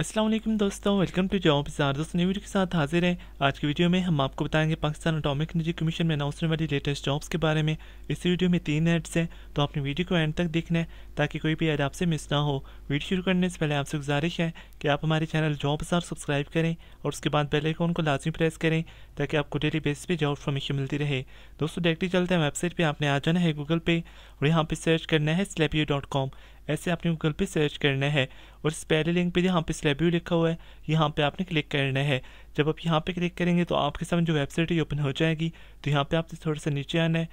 असलम दोस्तों welcome to job जार दोस्तों वीडियो के साथ हाजिर हैं आज की वीडियो में हम आपको बताएंगे पाकिस्तान अटोमिक एनर्जी कमीशन में अनाउंस होने वाली लेटेस्ट जॉब्स के बारे में इस वीडियो में तीन एड्स हैं तो आपने वीडियो को एंड तक देखना है ताकि कोई भी ऐड आपसे मिस ना हो वीडियो शुरू करने से पहले आपसे गुजारिश है कि आप हमारे चैनल जॉब हज़ार सब्सक्राइब करें और उसके बाद बेल आइकॉन को लाजमी प्रेस करें ताकि आपको डेली बेस पे जॉब इन्फॉर्मेशन मिलती रहे दोस्तों डायरेक्टली चलते हैं वेबसाइट पे आपने आ जाना है गूगल पे और यहाँ पे सर्च करना है स्लेबियो डॉट कॉम ऐसे आपने गूगल पे सर्च करना है और इस पहले लिंक पर यहाँ पे स्लेबियो लिखा हुआ है यहाँ पर आपने क्लिक करना है जब आप यहाँ पर क्लिक करेंगे तो आपके सामने जो वेबसाइट है ओपन हो जाएगी तो यहाँ पर आपसे थोड़ा सा नीचे आना है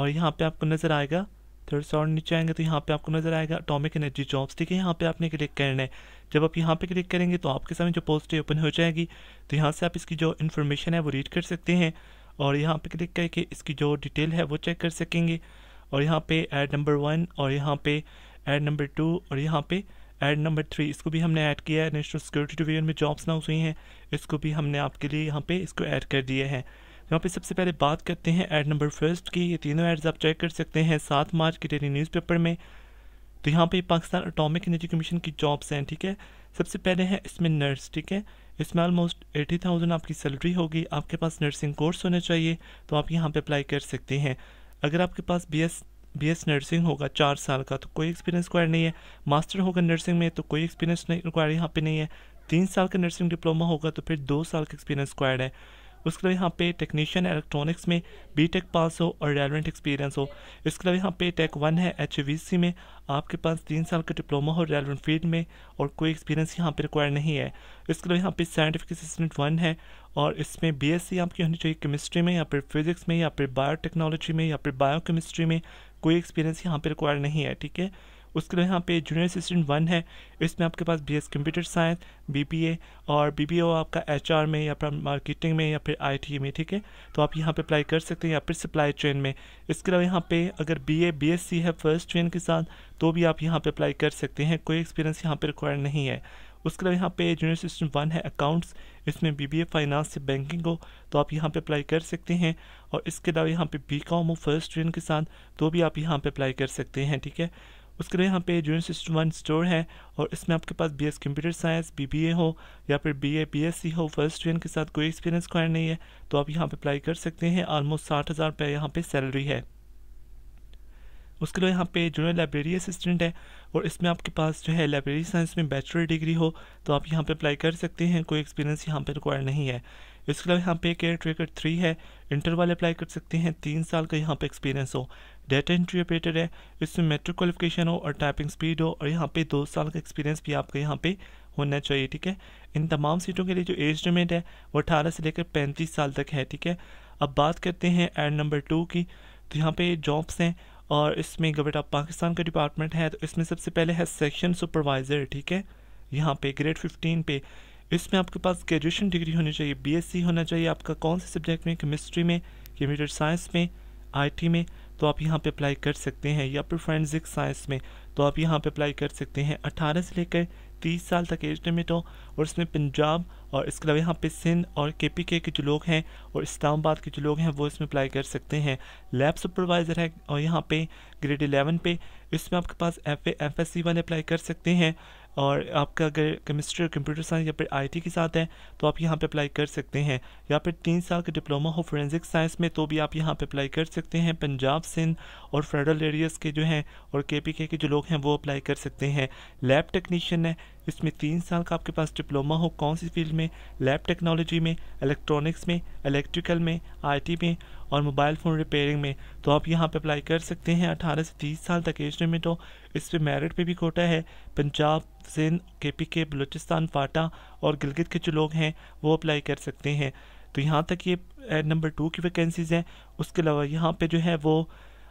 और यहाँ पर आपको नज़र आएगा थोड़ा सा और नीचे आएंगे तो यहाँ पे आपको नज़र आएगा अटोमिक एनर्जी जॉब्स ठीक है यहाँ पे आपने क्लिक करना है जब आप यहाँ पे क्लिक करेंगे तो आपके सामने जो पोस्ट है ओपन हो जाएगी तो यहाँ से आप इसकी जो इन्फॉर्मेशन है वो रीड कर सकते हैं और यहाँ पे क्लिक करके इसकी जो डिटेल है वो चेक कर सकेंगे और यहाँ पे एड नंबर वन और यहाँ पे एड नंबर टू और यहाँ पे एड नंबर थ्री इसको भी हमने ऐड किया है नेशनल सिक्योरिटी डिवीजन में जॉब्स नाउस हुई हैं इसको भी हमने आपके लिए यहाँ पे इसको ऐड कर दिया है तो यहाँ पे सबसे पहले बात करते हैं एड नंबर फर्स्ट की ये तीनों एड्स आप चेक कर सकते हैं सात मार्च के डेली न्यूज़ में तो यहाँ पे पाकिस्तान अटोमिक एनर्जी कमीशन की जॉब्स हैं ठीक है सबसे पहले है इसमें नर्स ठीक है इसमें ऑलमोस्ट एटी थाउजेंड आपकी सैलरी होगी आपके पास नर्सिंग कोर्स होना चाहिए तो आप यहाँ पे अप्लाई कर सकते हैं अगर आपके पास B S B S nursing होगा चार साल का तो कोई एक्सपीरियंस रिक्वायर नहीं है मास्टर होगा नर्सिंग में तो कोई एक्सपीरियंस नहीं रिक्वायर यहाँ पर नहीं है तीन साल का नर्सिंग डिप्लोमा होगा तो फिर दो साल का एक्सपीरियंस रिक्वायर है उसके अलावा यहाँ पे टेक्नीशियन इलेक्ट्रॉनिक्स में बी टेक पास हो और रेलिवेंट एक्सपीरियंस हो इसके अलावा यहाँ पे टेक वन है एच वी सी में आपके पास तीन साल का डिप्लोमा हो रेलिवेंट फील्ड में और कोई एक्सपीरियंस यहाँ पे रिक्वायर नहीं है इसके अलावा यहाँ पे साइंटिफिक असिस्टेंट वन है और इसमें बी एस सी आपकी होनी चाहिए केमिस्ट्री में या फिर फिजिक्स में या फिर बायोटेक्नोलॉजी में या फिर बायो में कोई एक्सपीरियंस यहाँ पर रिक्वायर नहीं है ठीक है उसके लिए यहाँ पे जूनियर असिस्टेंट वन है इसमें आपके पास B S computer science B B A और बी बी आपका एच आर में या फिर मार्केटिंग में या फिर आई टी में ठीक है तो आप यहाँ पे अप्लाई कर सकते हैं या फिर सप्लाई चेन में इसके अलावा यहाँ पे अगर B A B S C है फर्स्ट चेन के साथ तो भी आप यहाँ पर अप्लाई कर सकते हैं कोई एक्सपीरियंस यहाँ पर रिक्वायर नहीं है उसके अलावा यहाँ पे जूनियर असिस्टेंट वन है अकाउंट्स इसमें बी बी ए फाइनेंस से बैंकिंग हो तो आप यहाँ पे अप्लाई कर सकते हैं और इसके अलावा यहाँ पे बी कॉम हो फर्स्ट ट्रेन के साथ तो भी आप यहाँ पे अप्लाई कर सकते हैं ठीक है उसके लिए यहाँ पे जूनियर सिस्टम वन स्टोर है और इसमें आपके पास B S computer science BBA हो या फिर बी बीएससी एस सी हो फर्स्ट ईयर के साथ कोई एक्सपीरियंस क्वायर नहीं है तो आप यहाँ पे अप्लाई कर सकते हैं ऑलमोस्ट साठ हज़ार रुपये यहाँ पर सैलरी है उसके लिए यहाँ पे जूनियर लाइब्रेरी असिस्टेंट है और इसमें आपके पास जो है लाइब्रेरी साइंस में बैचलर डिग्री हो तो आप यहाँ पे अप्लाई कर सकते हैं कोई एक्सपीरियंस यहाँ पे रिक्वायर नहीं है इसके अलावा यहाँ पे केयर ट्रेकर थ्री है इंटरवल अप्लाई कर सकते हैं तीन साल का यहाँ पे एक्सपीरियंस हो डेटा एंट्री ऑपरेटर है इसमें मेट्रिक क्वालिफिकेशन हो और टाइपिंग स्पीड हो और यहाँ पे दो साल का एक्सपीरियंस भी आपका यहाँ पे होना चाहिए ठीक है इन तमाम सीटों के लिए जो एज लिमिट है वो अठारह से लेकर पैंतीस साल तक है ठीक है अब बात करते हैं एड नंबर टू की तो यहाँ पे जॉब्स हैं और इसमें गवर्नमेंट ऑफ पाकिस्तान का डिपार्टमेंट है तो इसमें सबसे पहले है सेक्शन सुपरवाइज़र ठीक है यहाँ पे ग्रेड फिफ्टीन पे इसमें आपके पास ग्रेजुएशन डिग्री होनी चाहिए बीएससी होना चाहिए आपका कौन से सब्जेक्ट में केमिस्ट्री में कंप्यूटर साइंस में आईटी में तो आप यहाँ पे अप्लाई कर सकते हैं या फिर फॉरेंसिक साइंस में तो आप यहाँ पे अप्लाई कर सकते हैं 18 से लेकर 30 साल तक एज लिमिट हो और इसमें पंजाब और इसके अलावा यहाँ पे सिंध और के पी के जो लोग हैं और इस्लामाबाद के जो लोग हैं वो इसमें अप्लाई कर सकते हैं लैब सुपरवाइज़र है और यहाँ पे ग्रेड एलेवन पे इसमें आपके पास एफ एफ एस सी वाले अप्लाई कर सकते हैं और आपका अगर केमिस्ट्री और कंप्यूटर साइंस या फिर आईटी के साथ है तो आप यहाँ पे अप्लाई कर सकते हैं या फिर तीन साल का डिप्लोमा हो फोरेंसिक साइंस में तो भी आप यहाँ पे अप्लाई कर सकते हैं पंजाब सिंध और फेडरल एरियाज़ के जो हैं और के पी के जो लोग हैं वो अप्लाई कर सकते हैं लैब टेक्नीशियन है इसमें तीन साल का आपके पास डिप्लोमा हो कौन सी फील्ड में लैब टेक्नोलॉजी में इलेक्ट्रॉनिक्स में इलेक्ट्रिकल में आईटी में और मोबाइल फ़ोन रिपेयरिंग में तो आप यहाँ पे अप्लाई कर सकते हैं 18 से 30 साल तक एज लिमिट हो इस पर मेरिट पे भी कोटा है पंजाब सिंध के पी के बलूचिस्तान फाटा और गिलगित के जो लोग हैं वो अप्लाई कर सकते हैं तो यहाँ तक ये नंबर टू की वैकेंसीज़ हैं उसके अलावा यहाँ पर जो है वो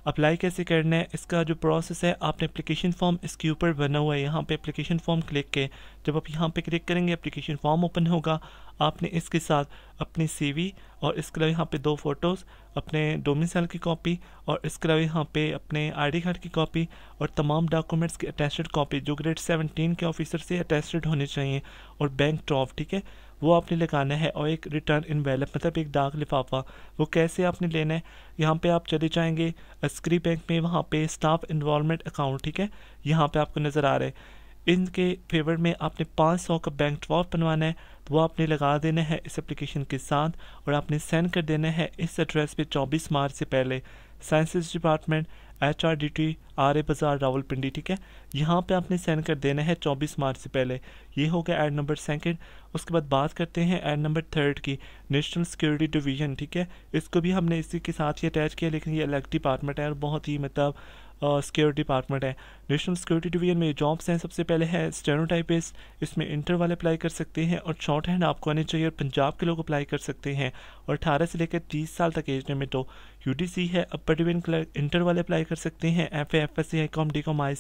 अप्लाई कैसे करना है इसका जो प्रोसेस है आपने एप्लीकेशन फॉर्म इसके ऊपर बना हुआ है यहाँ पे एप्लीकेशन फॉर्म क्लिक के जब आप यहाँ पे क्लिक करेंगे एप्लीकेशन फॉर्म ओपन होगा आपने इसके साथ अपनी सीवी और इसके अलावा यहाँ पे दो फ़ोटोज़ अपने डोमिसाइल की कॉपी और इसके अलावा यहाँ पे अपने आईडी कार्ड की कॉपी और तमाम डॉक्यूमेंट्स की अटैचड कॉपी जो ग्रेड सेवनटीन के ऑफिसर से अटैचड होने चाहिए और बैंक ड्राफ्ट ठीक है वो आपने लगाना है और एक रिटर्न इन्वेलप मतलब एक डाक लिफाफा वो कैसे आपने लेना है यहाँ पे आप चले जाएंगे अस्करी बैंक में वहाँ पे स्टाफ इन्वॉलमेंट अकाउंट ठीक है यहाँ पे आपको नज़र आ रहा है इनके फेवर में आपने पाँच सौ का बैंक ड्रॉप बनवाना है तो वो आपने लगा देना है इस एप्लीकेशन के साथ और आपने सेंड कर देना है इस एड्रेस पे चौबीस मार्च से पहले sciences department H R D T R A बाज़ार रावलपिंडी ठीक है यहाँ पे आपने सेंड कर देना है 24 मार्च से पहले ये हो गया एड नंबर सेकंड उसके बाद बात करते हैं एड नंबर थर्ड की नेशनल सिक्योरिटी डिवीजन ठीक है इसको भी हमने इसी के साथ ही अटैच किया लेकिन ये अलग डिपार्टमेंट है और बहुत ही मतलब सिक्योरिटी डिपार्टमेंट है नेशनल सिक्योरिटी डिवीजन में जॉब्स हैं सबसे पहले है स्टेनोटाइपिस इसमें इंटर वाले अप्लाई कर सकते हैं और शॉर्ट हैंड आपको आने चाहिए और पंजाब के लोग अप्लाई कर सकते हैं और अठारह से लेकर तीस साल तक एज में तो यू है अपर डिवीजन क्लर्क इंटर वाले अप्लाई कर सकते हैं F A F S C I com D com I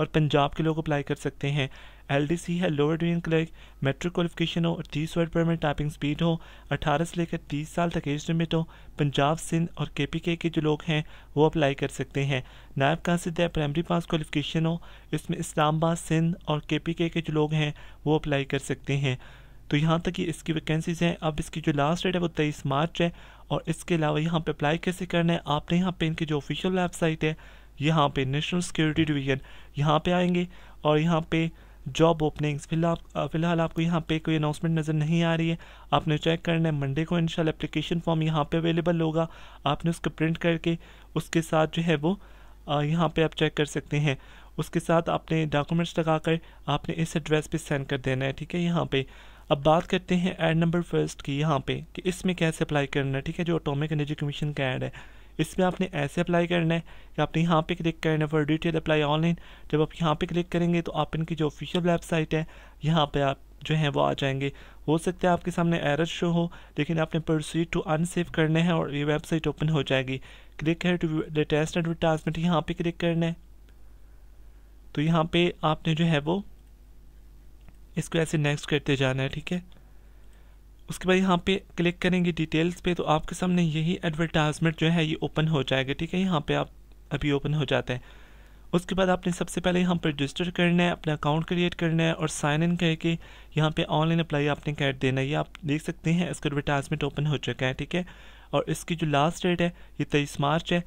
और पंजाब के लोग अप्लाई कर सकते हैं सी है लोअर ड्यून क्लर्क मेट्रिक क्वालिफिकेशन हो तीस वर्ड पर में टाइपिंग स्पीड हो अठारह से लेकर तीस साल तक एज लिमिट हो पंजाब सिंध और के पी के के जो लोग हैं वो अप्लाई कर सकते हैं नायब सिद्ध है प्राइमरी पास क्वालिफिकेशन हो इसमें इस्लामाबाद सिंध और के पी के के जो लोग हैं वो अप्लाई कर सकते हैं तो यहाँ तक ये इसकी वैकेंसीज़ हैं अब इसकी जो लास्ट डेट है वो तेईस मार्च है और इसके अलावा यहाँ पे अप्लाई कैसे करना है आपने यहाँ पे इनकी जो ऑफिशियल वेबसाइट है यहाँ पे नेशनल सिक्योरिटी डिवीज़न यहाँ पे आएंगे और यहाँ पे जॉब ओपनिंग्स फिलहाल फ़िलहाल आपको यहाँ पे कोई अनाउंसमेंट नज़र नहीं आ रही है आपने चेक करना है मंडे को इन एप्लीकेशन फॉर्म यहाँ पे अवेलेबल होगा आपने उसको प्रिंट करके उसके साथ जो है वो यहाँ पे आप चेक कर सकते हैं उसके साथ आपने डॉक्यूमेंट्स लगा कर आपने इस एड्रेस पे सेंड कर देना है ठीक है यहाँ पे अब बात करते हैं एड नंबर फर्स्ट की यहाँ पे कि इसमें कैसे अप्लाई करना है ठीक है जो अटोमिक एनर्जी कमीशन का एड है इसमें आपने ऐसे अप्लाई करना है कि आपने यहाँ पे क्लिक करना है फॉर डिटेल अप्लाई ऑनलाइन जब आप यहाँ पे क्लिक करेंगे तो आप इनकी जो ऑफिशियल वेबसाइट है यहाँ पे आप जो है वो आ जाएंगे हो सकता है आपके सामने एरर शो हो लेकिन आपने प्रोसीड टू अनसेव करने है और ये वेबसाइट ओपन हो जाएगी क्लिक है टू लेटेस्ट एडवर्टाइजमेंट यहाँ पर क्लिक करना है तो यहाँ पर आपने जो है वो इसको ऐसे नेक्स्ट करते जाना है ठीक है उसके बाद यहाँ पे क्लिक करेंगे डिटेल्स पे तो आपके सामने यही एडवर्टाइजमेंट जो है ये ओपन हो जाएगा ठीक है यहाँ पे आप अभी ओपन हो जाता है उसके बाद आपने सबसे पहले यहाँ पर रजिस्टर करना है अपना अकाउंट क्रिएट करना है और साइन इन करके यहाँ पे ऑनलाइन अप्लाई आपने कर देना है ये आप देख सकते हैं इसका एडवर्टाइजमेंट ओपन हो चुका है ठीक है और इसकी जो लास्ट डेट है ये तेईस मार्च है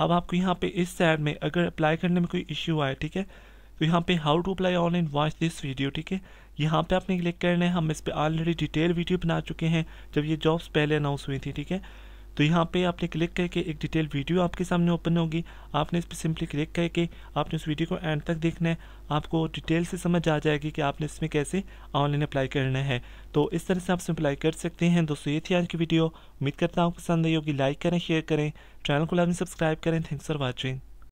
अब आपको यहाँ पर इस साइड में अगर अप्लाई करने में कोई इश्यू आए ठीक है तो यहाँ पे how to apply online watch this video ठीक है यहाँ पे आपने क्लिक करना है हम इस पर ऑलरेडी डिटेल वीडियो बना चुके हैं जब ये जॉब्स पहले अनाउंस हुई थी ठीक है तो यहाँ पे आपने क्लिक करके एक डिटेल वीडियो आपके सामने ओपन होगी आपने इस पर सिंपली क्लिक करके आपने उस वीडियो को एंड तक देखना है आपको डिटेल से समझ आ जाएगी कि आपने इसमें कैसे ऑनलाइन अप्लाई करना है तो इस तरह से आप इसमें अप्लाई कर सकते हैं दोस्तों ये थी आज की वीडियो उम्मीद करता हूँ पसंद आई होगी लाइक करें शेयर करें चैनल को लाइन सब्सक्राइब करें थैंक्स फॉर वॉचिंग